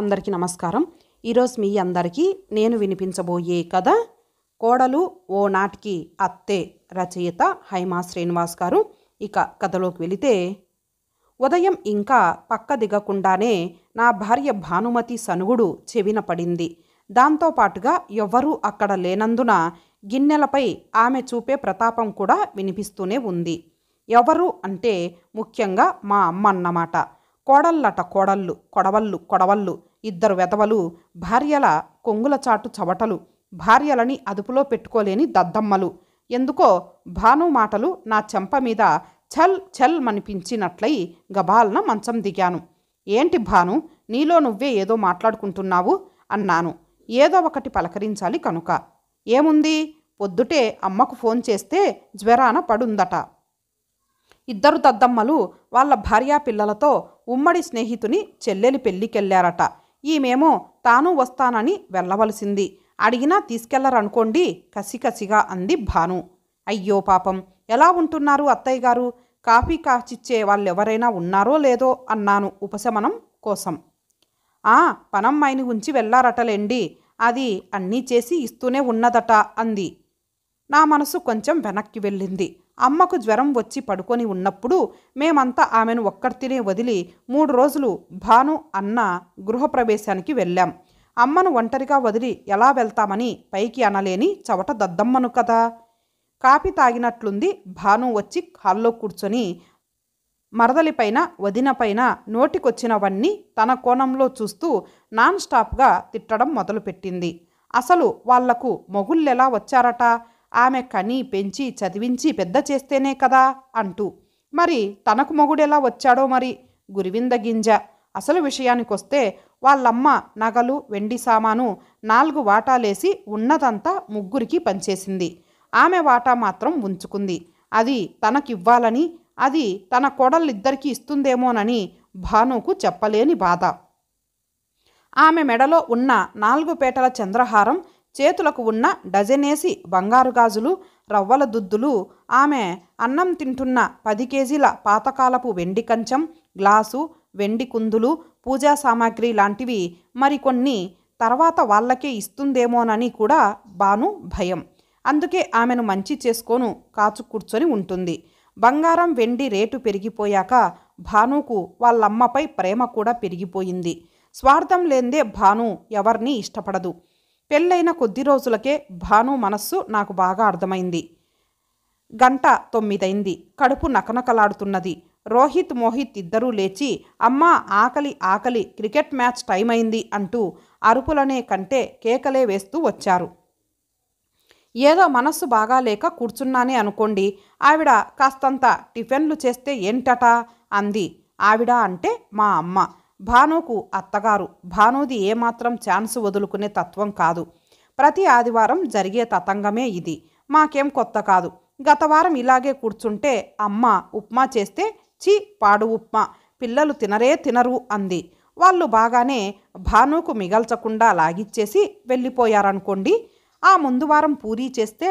అందరికీ నమస్కారం ఈరోజు మీ అందరికీ నేను వినిపించబోయే కథ కోడలు ఓ నాటికి అత్తే రచయిత హైమా శ్రీనివాస్ గారు ఇక కథలోకి వెళితే ఉదయం ఇంకా పక్క దిగకుండానే నా భార్య భానుమతి సనుగుడు చెవిన పడింది దాంతోపాటుగా ఎవ్వరూ అక్కడ లేనందున గిన్నెలపై ఆమె చూపే ప్రతాపం కూడా వినిపిస్తూనే ఉంది ఎవరు అంటే ముఖ్యంగా మా అమ్మ అన్నమాట కోడళ్ళట కోడళ్ళు కొడవళ్ళు కొడవళ్ళు ఇద్దరు వెధవలు భార్యల కొంగుల చాటు చవటలు భార్యలని అదుపులో పెట్టుకోలేని దద్దమ్మలు ఎందుకో భాను మాటలు నా చెంప మీద ఛల్ ఛల్ మనిపించినట్లయి గబాల్న మంచం దిగాను ఏంటి భాను నీలో నువ్వే ఏదో మాట్లాడుకుంటున్నావు అన్నాను ఏదో ఒకటి పలకరించాలి కనుక ఏముంది పొద్దుటే అమ్మకు ఫోన్ చేస్తే జ్వరాన పడుందట ఇద్దరు దద్దమ్మలు వాళ్ళ భార్యా పిల్లలతో ఉమ్మడి స్నేహితుని చెల్లెలి పెళ్ళికెళ్ళారట ఈమెమో తాను వస్తానని వెళ్ళవలసింది అడిగినా తీసుకెళ్లరనుకోండి కసికసిగా అంది భాను అయ్యో పాపం ఎలా ఉంటున్నారు అత్తయ్య గారు కాఫీ కాచిచ్చే వాళ్ళెవరైనా ఉన్నారో లేదో అన్నాను ఉపశమనం కోసం ఆ పనం మైని ఉంచి వెళ్లారటలేండి అది అన్నీ చేసి ఇస్తూనే ఉన్నదట అంది నా మనసు కొంచెం వెనక్కి వెళ్ళింది అమ్మకు జ్వరం వచ్చి పడుకొని ఉన్నప్పుడు మేమంతా ఆమెను ఒక్కర్తినే వదిలి మూడు రోజులు భాను అన్న గృహప్రవేశానికి వెళ్ళాం అమ్మను ఒంటరిగా వదిలి ఎలా వెళ్తామని పైకి అనలేని చవట దద్దమ్మను కదా కాపీ తాగినట్లుంది భాను వచ్చి హాల్లో కూర్చొని మరదలిపైన వదినపైన నోటికొచ్చినవన్నీ తన కోణంలో చూస్తూ నాన్ స్టాప్గా తిట్టడం మొదలుపెట్టింది అసలు వాళ్లకు మొగుళ్ళెలా వచ్చారట ఆమె కని పెంచి చదివించి పెద్ద చేస్తేనే కదా అంటూ మరి తనకు మొగుడెలా వచ్చాడో మరి గురివింద గింజ అసలు విషయానికొస్తే వాళ్ళమ్మ నగలు వెండి సామాను నాలుగు వాటాలేసి ఉన్నదంతా ముగ్గురికి పంచేసింది ఆమె వాటా మాత్రం ఉంచుకుంది అది తనకివ్వాలని అది తన కోడళ్ళిద్దరికీ ఇస్తుందేమోనని భానుకు చెప్పలేని బాధ ఆమె మెడలో ఉన్న నాలుగు పేటల చంద్రహారం చేతులకు ఉన్న డజనేసి బంగారు గాజులు రవ్వల దుద్దులు ఆమె అన్నం తింటున్న పది కేజీల పాతకాలపు వెండి కంచం గ్లాసు వెండి కుందులు పూజా సామాగ్రి లాంటివి మరికొన్ని తర్వాత వాళ్ళకే ఇస్తుందేమోనని కూడా బాను భయం అందుకే ఆమెను మంచి చేసుకోను కాచు కూర్చొని ఉంటుంది బంగారం వెండి రేటు పెరిగిపోయాక భానుకు వాళ్ళమ్మపై ప్రేమ కూడా పెరిగిపోయింది స్వార్థం లేందే భాను ఎవరిని ఇష్టపడదు పెళ్ళైన కొద్ది రోజులకే భాను మనస్సు నాకు బాగా అర్థమైంది గంట తొమ్మిదైంది కడుపు నకనకలాడుతున్నది రోహిత్ మోహిత్ ఇద్దరూ లేచి అమ్మా ఆకలి ఆకలి క్రికెట్ మ్యాచ్ టైం అయింది అంటూ అరుపులనే కంటే కేకలే వేస్తూ వచ్చారు ఏదో మనస్సు బాగాలేక కూర్చున్నానే అనుకోండి ఆవిడ కాస్తంత టిఫిన్లు చేస్తే ఏంటటా అంది ఆవిడ అంటే మా అమ్మ భానుకు అత్తగారు భానుది ఏమాత్రం ఛాన్స్ వదులుకునే తత్వం కాదు ప్రతి ఆదివారం జరిగే తతంగమే ఇది మాకేం కొత్త కాదు గత వారం ఇలాగే కూర్చుంటే అమ్మ ఉప్మా చేస్తే చి పాడు ఉప్మా పిల్లలు తినరే తినరు అంది వాళ్ళు బాగానే భానుకు మిగల్చకుండా లాగిచ్చేసి వెళ్ళిపోయారనుకోండి ఆ ముందు వారం పూరీ చేస్తే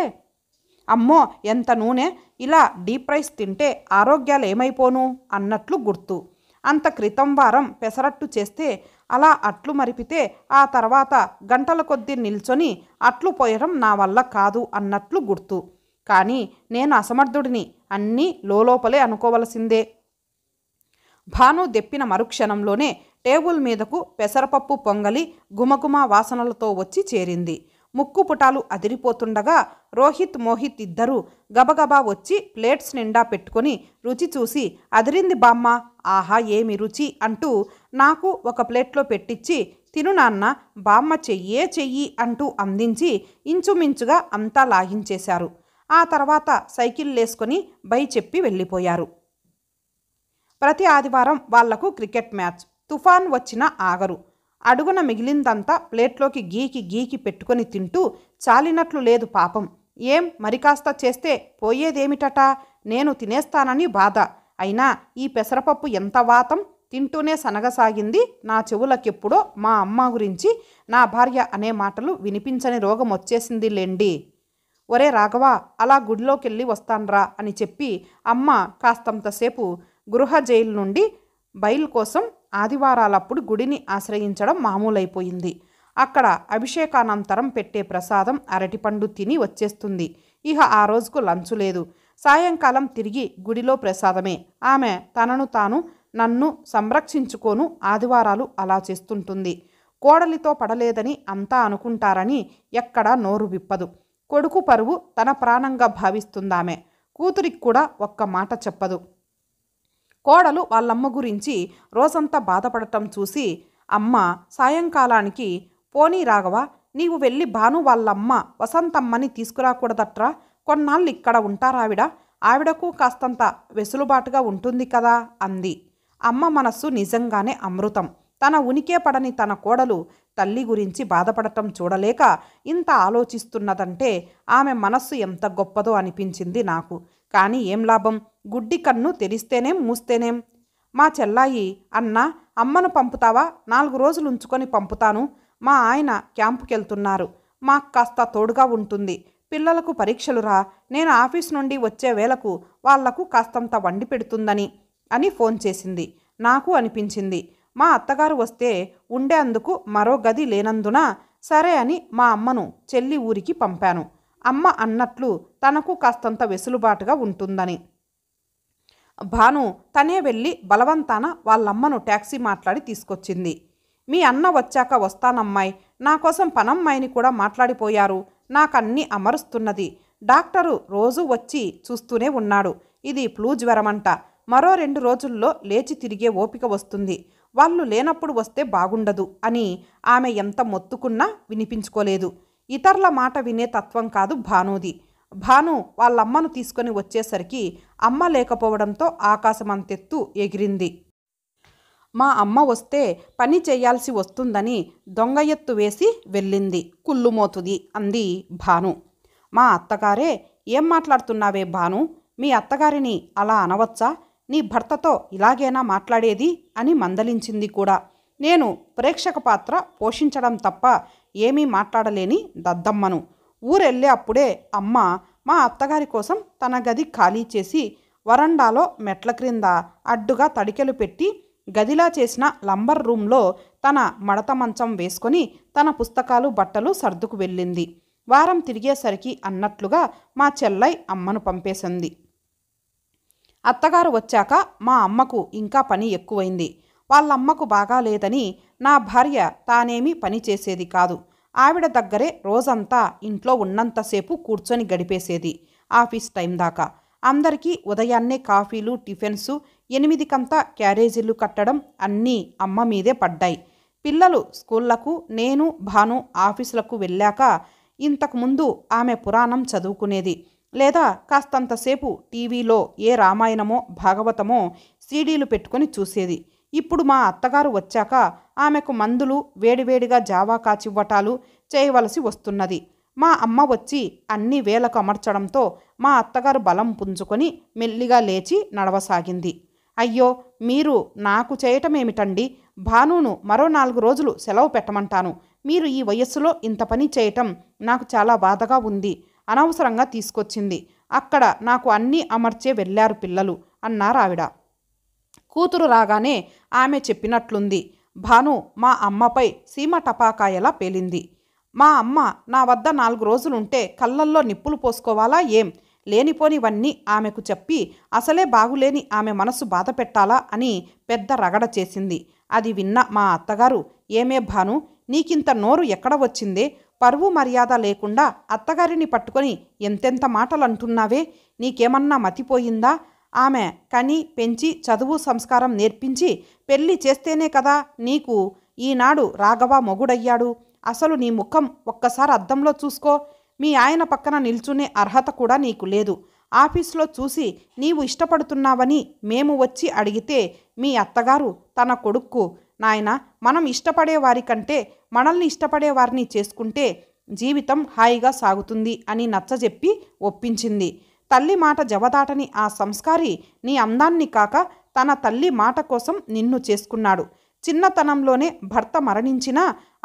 అమ్మో ఎంత నూనె ఇలా డీప్ రైస్ తింటే ఆరోగ్యాలు ఏమైపోను అన్నట్లు గుర్తు అంత క్రితం వారం పెసరట్టు చేస్తే అలా అట్లు మరిపితే ఆ తర్వాత గంటల కొద్దీ నిల్చొని అట్లు పోయడం నా వల్ల కాదు అన్నట్లు గుర్తు కానీ నేను అసమర్థుడిని అన్నీ లోపలే అనుకోవలసిందే భాను దెప్పిన మరుక్షణంలోనే టేబుల్ మీదకు పెసరపప్పు పొంగలి గుమగుమ వాసనలతో వచ్చి చేరింది ముక్కు పుటాలు అదిరిపోతుండగా రోహిత్ మోహిత్ ఇద్దరూ గబగబా వచ్చి ప్లేట్స్ నిండా పెట్టుకుని రుచి చూసి అదిరింది బామ్మ ఆహా ఏమి రుచి అంటూ నాకు ఒక ప్లేట్లో పెట్టించి తిను నాన్న బామ్మ చెయ్యే చెయ్యి అంటూ అందించి ఇంచుమించుగా అంతా లాగించేశారు ఆ తర్వాత సైకిల్ లేసుకొని బై చెప్పి వెళ్ళిపోయారు ప్రతి ఆదివారం వాళ్లకు క్రికెట్ మ్యాచ్ తుఫాన్ వచ్చిన ఆగరు అడుగున మిగిలిందంతా ప్లేట్లోకి గీకి గీకి పెట్టుకొని తింటూ చాలినట్లు లేదు పాపం ఏం మరి కాస్త చేస్తే పోయేదేమిటట నేను తినేస్తానని బాధ అయినా ఈ పెసరపప్పు ఎంత వాతం తింటూనే సనగసాగింది నా చెవులకెప్పుడో మా అమ్మ గురించి నా భార్య అనే మాటలు వినిపించని రోగం వచ్చేసింది లేండి ఒరే రాఘవా అలా గుడిలోకెళ్ళి వస్తాన్రా అని చెప్పి అమ్మ కాస్తంతసేపు గృహ జైలు నుండి బయలు కోసం ఆదివారాలప్పుడు గుడిని ఆశ్రయించడం మామూలైపోయింది అక్కడ అభిషేకానంతరం పెట్టే ప్రసాదం అరటిపండు తిని వచ్చేస్తుంది ఇహ ఆ రోజుకు లంచు లేదు సాయంకాలం తిరిగి గుడిలో ప్రసాదమే ఆమె తనను తాను నన్ను సంరక్షించుకోను ఆదివారాలు అలా చేస్తుంటుంది కోడలితో పడలేదని అంతా అనుకుంటారని ఎక్కడా నోరు విప్పదు కొడుకు పరువు తన ప్రాణంగా భావిస్తుందామె కూతురికి కూడా ఒక్క మాట చెప్పదు కోడలు వాళ్ళమ్మ గురించి రోజంతా బాధపడటం చూసి అమ్మ సాయంకాలానికి పోనీ రాఘవ నీవు వెళ్ళి భాను వాళ్ళమ్మ వసంతమ్మని తీసుకురాకూడదట్రా కొన్నాళ్ళు ఇక్కడ ఉంటారావిడ ఆవిడకు కాస్తంత వెసులుబాటుగా ఉంటుంది కదా అంది అమ్మ మనస్సు నిజంగానే అమృతం తన ఉనికే పడని తన కోడలు తల్లి గురించి బాధపడటం చూడలేక ఇంత ఆలోచిస్తున్నదంటే ఆమె మనస్సు ఎంత గొప్పదో అనిపించింది నాకు కానీ ఏం లాభం గుడ్డి కన్ను తెరిస్తేనేం మూస్తేనేం మా చెల్లాయి అన్న అమ్మను పంపుతావా నాలుగు రోజులు ఉంచుకొని పంపుతాను మా ఆయన క్యాంపుకెళ్తున్నారు మాకు కాస్త తోడుగా ఉంటుంది పిల్లలకు పరీక్షలురా నేను ఆఫీస్ నుండి వచ్చే వేళకు వాళ్లకు కాస్తంత వండి పెడుతుందని అని ఫోన్ చేసింది నాకు అనిపించింది మా అత్తగారు వస్తే ఉండేందుకు మరో గది లేనందున సరే అని మా అమ్మను చెల్లి ఊరికి పంపాను అమ్మ అన్నట్లు తనకు కాస్తంత వెసులుబాటుగా ఉంటుందని భాను తనే వెళ్ళి బలవంతాన వాళ్ళమ్మను ట్యాక్సీ మాట్లాడి తీసుకొచ్చింది మీ అన్న వచ్చాక వస్తానమ్మాయి నా కోసం పనమ్మాయిని కూడా మాట్లాడిపోయారు నాకన్నీ అమరుస్తున్నది డాక్టరు రోజు వచ్చి చూస్తూనే ఉన్నాడు ఇది ఫ్లూ జ్వరమంట మరో రెండు రోజుల్లో లేచి తిరిగే ఓపిక వస్తుంది వాళ్ళు లేనప్పుడు వస్తే బాగుండదు అని ఆమె ఎంత మొత్తుకున్నా వినిపించుకోలేదు ఇతరుల మాట వినే తత్వం కాదు భానుది భాను వాళ్ళమ్మను తీసుకొని వచ్చేసరికి అమ్మ లేకపోవడంతో ఆకాశమంతెత్తు ఎగిరింది మా అమ్మ వస్తే పని చేయాల్సి వస్తుందని దొంగ ఎత్తు వేసి వెళ్ళింది కుళ్ళుమోతుది అంది భాను మా అత్తగారే ఏం మాట్లాడుతున్నావే భాను మీ అత్తగారిని అలా అనవచ్చా నీ భర్తతో ఇలాగేనా మాట్లాడేది అని మందలించింది కూడా నేను ప్రేక్షక పాత్ర పోషించడం తప్ప ఏమీ మాట్లాడలేని దద్దమ్మను ఊరెళ్ళే అప్పుడే అమ్మ మా అత్తగారి కోసం తన గది ఖాళీ చేసి వరండాలో మెట్ల క్రింద అడ్డుగా తడికెలు పెట్టి గదిలా చేసిన లంబర్ రూమ్లో తన మడత మంచం వేసుకొని తన పుస్తకాలు బట్టలు సర్దుకు వెళ్ళింది వారం తిరిగేసరికి అన్నట్లుగా మా చెల్లై అమ్మను పంపేసింది అత్తగారు వచ్చాక మా అమ్మకు ఇంకా పని ఎక్కువైంది వాళ్ళమ్మకు బాగాలేదని నా భార్య తానేమీ పని చేసేది కాదు ఆవిడ దగ్గరే రోజంతా ఇంట్లో ఉన్నంతసేపు కూర్చొని గడిపేసేది ఆఫీస్ టైం దాకా అందరికీ ఉదయాన్నే కాఫీలు టిఫిన్స్ ఎనిమిదికంతా క్యారేజీలు కట్టడం అన్నీ అమ్మ మీదే పడ్డాయి పిల్లలు స్కూళ్లకు నేను భాను ఆఫీసులకు వెళ్ళాక ఇంతకుముందు ఆమె పురాణం చదువుకునేది లేదా కాస్తంతసేపు టీవీలో ఏ రామాయణమో భాగవతమో సీడీలు పెట్టుకుని చూసేది ఇప్పుడు మా అత్తగారు వచ్చాక ఆమెకు మందులు వేడివేడిగా జావా కాచివ్వటాలు చేయవలసి వస్తున్నది మా అమ్మ వచ్చి అన్ని వేలకు అమర్చడంతో మా అత్తగారు బలం పుంజుకొని మెల్లిగా లేచి నడవసాగింది అయ్యో మీరు నాకు చేయటమేమిటండి భానును మరో నాలుగు రోజులు సెలవు పెట్టమంటాను మీరు ఈ వయస్సులో ఇంత పని చేయటం నాకు చాలా బాధగా ఉంది అనవసరంగా తీసుకొచ్చింది అక్కడ నాకు అన్నీ అమర్చే వెళ్ళారు పిల్లలు అన్నారు ఆవిడ కూతురు రాగానే ఆమె చెప్పినట్లుంది భాను మా అమ్మపై సీమ టపాకాయలా పేలింది మా అమ్మ నా వద్ద నాలుగు రోజులుంటే కళ్ళల్లో నిప్పులు పోసుకోవాలా ఏం లేనిపోనివన్నీ ఆమెకు చెప్పి అసలే బాగులేని ఆమె మనసు బాధ పెట్టాలా అని పెద్ద రగడ చేసింది అది విన్న మా అత్తగారు ఏమే భాను నీకింత నోరు ఎక్కడ వచ్చిందే పరువు మర్యాద లేకుండా అత్తగారిని పట్టుకొని ఎంతెంత మాటలంటున్నావే నీకేమన్నా మతిపోయిందా ఆమె కని పెంచి చదువు సంస్కారం నేర్పించి పెళ్లి చేస్తేనే కదా నీకు ఈనాడు రాఘవ మొగుడయ్యాడు అసలు నీ ముఖం ఒక్కసారి అద్దంలో చూసుకో మీ ఆయన పక్కన నిల్చునే అర్హత కూడా నీకు లేదు ఆఫీస్లో చూసి నీవు ఇష్టపడుతున్నావని మేము వచ్చి అడిగితే మీ అత్తగారు తన కొడుక్కు నాయన మనం ఇష్టపడే వారి కంటే మనల్ని ఇష్టపడే వారిని చేసుకుంటే జీవితం హాయిగా సాగుతుంది అని నచ్చజెప్పి ఒప్పించింది తల్లి మాట జవదాటని ఆ సంస్కారి నీ అందాన్ని కాక తన తల్లి మాట కోసం నిన్ను చేసుకున్నాడు చిన్నతనంలోనే భర్త మరణించినా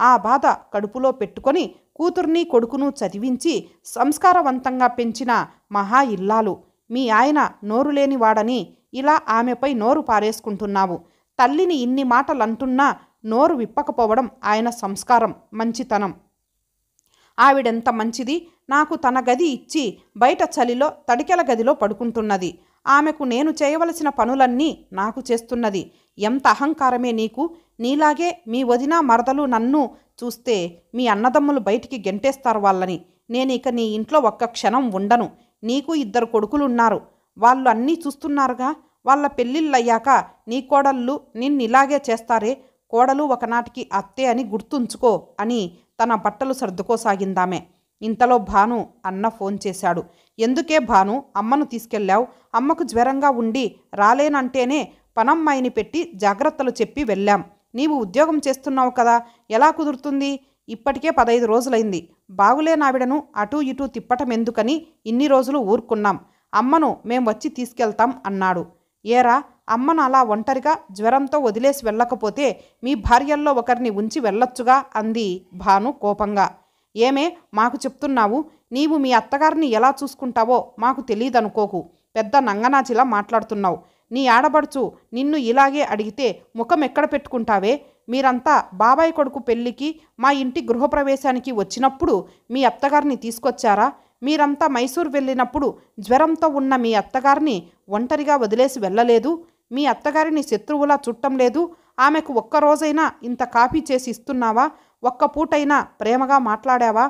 ఆ బాధ కడుపులో పెట్టుకొని కూతుర్ని కొడుకును చదివించి సంస్కారవంతంగా పెంచిన మహా ఇల్లాలు మీ ఆయన నోరు లేనివాడని ఇలా ఆమెపై నోరు పారేసుకుంటున్నావు తల్లిని ఇన్ని మాటలంటున్నా నోరు విప్పకపోవడం ఆయన సంస్కారం మంచితనం ఆవిడెంత మంచిది నాకు తన గది ఇచ్చి బయట చలిలో తడికెల గదిలో పడుకుంటున్నది ఆమెకు నేను చేయవలసిన పనులన్నీ నాకు చేస్తున్నది ఎంత అహంకారమే నీకు నీలాగే మీ వదిన మరదలు నన్ను చూస్తే మీ అన్నదమ్ములు బయటికి గెంటేస్తారు వాళ్ళని నేను ఇక నీ ఇంట్లో ఒక్క క్షణం ఉండను నీకు ఇద్దరు కొడుకులున్నారు వాళ్ళు అన్నీ చూస్తున్నారుగా వాళ్ళ పెళ్ళిళ్ళయ్యాక నీ కోడళ్ళు నిన్నిలాగే చేస్తారే కోడలు ఒకనాటికి అత్తే అని గుర్తుంచుకో అని తన బట్టలు సర్దుకోసాగిందామే ఇంతలో భాను అన్న ఫోన్ చేశాడు ఎందుకే భాను అమ్మను తీసుకెళ్ళావు అమ్మకు జ్వరంగా ఉండి రాలేనంటేనే పనమ్మాయిని పెట్టి జాగ్రత్తలు చెప్పి వెళ్ళాం నీవు ఉద్యోగం చేస్తున్నావు కదా ఎలా కుదురుతుంది ఇప్పటికే పదైదు రోజులైంది బాగులేనావిడను అటూ ఇటూ తిప్పటం ఎందుకని ఇన్ని రోజులు ఊరుకున్నాం అమ్మను మేం వచ్చి తీసుకెళ్తాం అన్నాడు ఏరా అమ్మను అలా ఒంటరిగా జ్వరంతో వదిలేసి వెళ్ళకపోతే మీ భార్యల్లో ఒకరిని ఉంచి వెళ్ళొచ్చుగా అంది భాను కోపంగా ఏమే మాకు చెప్తున్నావు నీవు మీ అత్తగారిని ఎలా చూసుకుంటావో మాకు తెలియదనుకోకు పెద్ద నంగనాచిలా మాట్లాడుతున్నావు నీ ఆడబడుచు నిన్ను ఇలాగే అడిగితే ముఖం ఎక్కడ పెట్టుకుంటావే మీరంతా బాబాయ్ కొడుకు పెళ్ళికి మా ఇంటి గృహప్రవేశానికి వచ్చినప్పుడు మీ అత్తగారిని తీసుకొచ్చారా మీరంతా మైసూర్ వెళ్ళినప్పుడు జ్వరంతో ఉన్న మీ అత్తగారిని ఒంటరిగా వదిలేసి వెళ్ళలేదు మీ అత్తగారిని శత్రువులా చుట్టం లేదు ఆమెకు ఒక్కరోజైనా ఇంత కాఫీ చేసి ఇస్తున్నావా ఒక్క పూటైనా ప్రేమగా మాట్లాడావా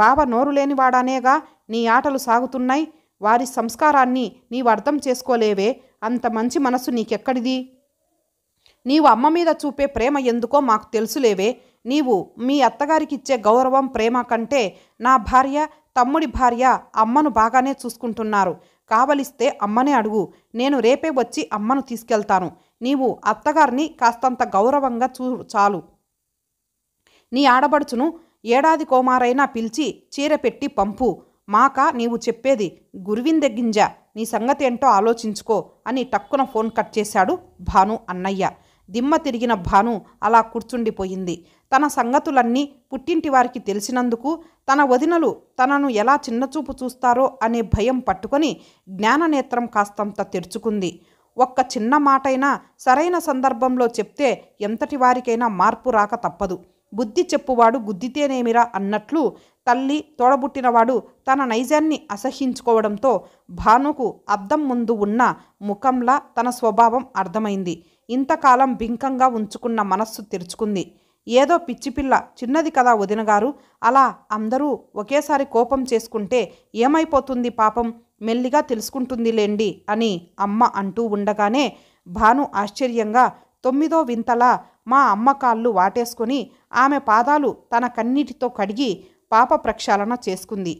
బావ నోరు లేనివాడానేగా నీ ఆటలు సాగుతున్నాయి వారి సంస్కారాన్ని నీవు అర్థం చేసుకోలేవే అంత మంచి మనసు నీకెక్కడిది నీవు అమ్మ మీద చూపే ప్రేమ ఎందుకో మాకు తెలుసులేవే నీవు మీ అత్తగారికి ఇచ్చే గౌరవం ప్రేమ కంటే నా భార్య తమ్ముడి భార్య అమ్మను బాగానే చూసుకుంటున్నారు కావలిస్తే అమ్మనే అడుగు నేను రేపే వచ్చి అమ్మను తీసుకెళ్తాను నీవు అత్తగారిని కాస్తంత గౌరవంగా చూ చాలు నీ ఆడబడుచును ఏడాది కోమారైనా పిలిచి చీర పెట్టి పంపు మాక నీవు చెప్పేది గురువిందెగ్గింజ నీ సంగతి ఏంటో ఆలోచించుకో అని టక్కున ఫోన్ కట్ చేశాడు భాను అన్నయ్య దిమ్మ తిరిగిన భాను అలా కూర్చుండిపోయింది తన సంగతులన్నీ పుట్టింటి వారికి తెలిసినందుకు తన వదినలు తనను ఎలా చిన్నచూపు చూస్తారో అనే భయం పట్టుకొని జ్ఞాననేత్రం కాస్తంత తెరుచుకుంది ఒక్క చిన్న మాటైనా సరైన సందర్భంలో చెప్తే ఎంతటి వారికైనా మార్పు రాక తప్పదు బుద్ధి చెప్పువాడు గుద్దితేనేమిరా అన్నట్లు తల్లి తోడబుట్టినవాడు తన నైజాన్ని అసహించుకోవడంతో భానుకు అద్దం ముందు ఉన్న ముఖంలా తన స్వభావం అర్థమైంది ఇంతకాలం బింకంగా ఉంచుకున్న మనస్సు తెరుచుకుంది ఏదో పిచ్చిపిల్ల చిన్నది కదా వదినగారు అలా అందరూ ఒకేసారి కోపం చేసుకుంటే ఏమైపోతుంది పాపం మెల్లిగా తెలుసుకుంటుంది లేండి అని అమ్మ అంటూ ఉండగానే భాను ఆశ్చర్యంగా తొమ్మిదో వింతలా మా అమ్మ కాళ్ళు వాటేసుకొని ఆమె పాదాలు తన కన్నీటితో కడిగి పాప ప్రక్షాళన చేసుకుంది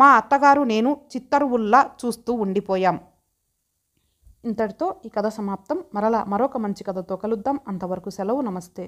మా అత్తగారు నేను చిత్తరువుల్లా చూస్తూ ఉండిపోయాం ఇంతటితో ఈ కథ సమాప్తం మరలా మరొక మంచి కథతో కలుద్దాం అంతవరకు సెలవు నమస్తే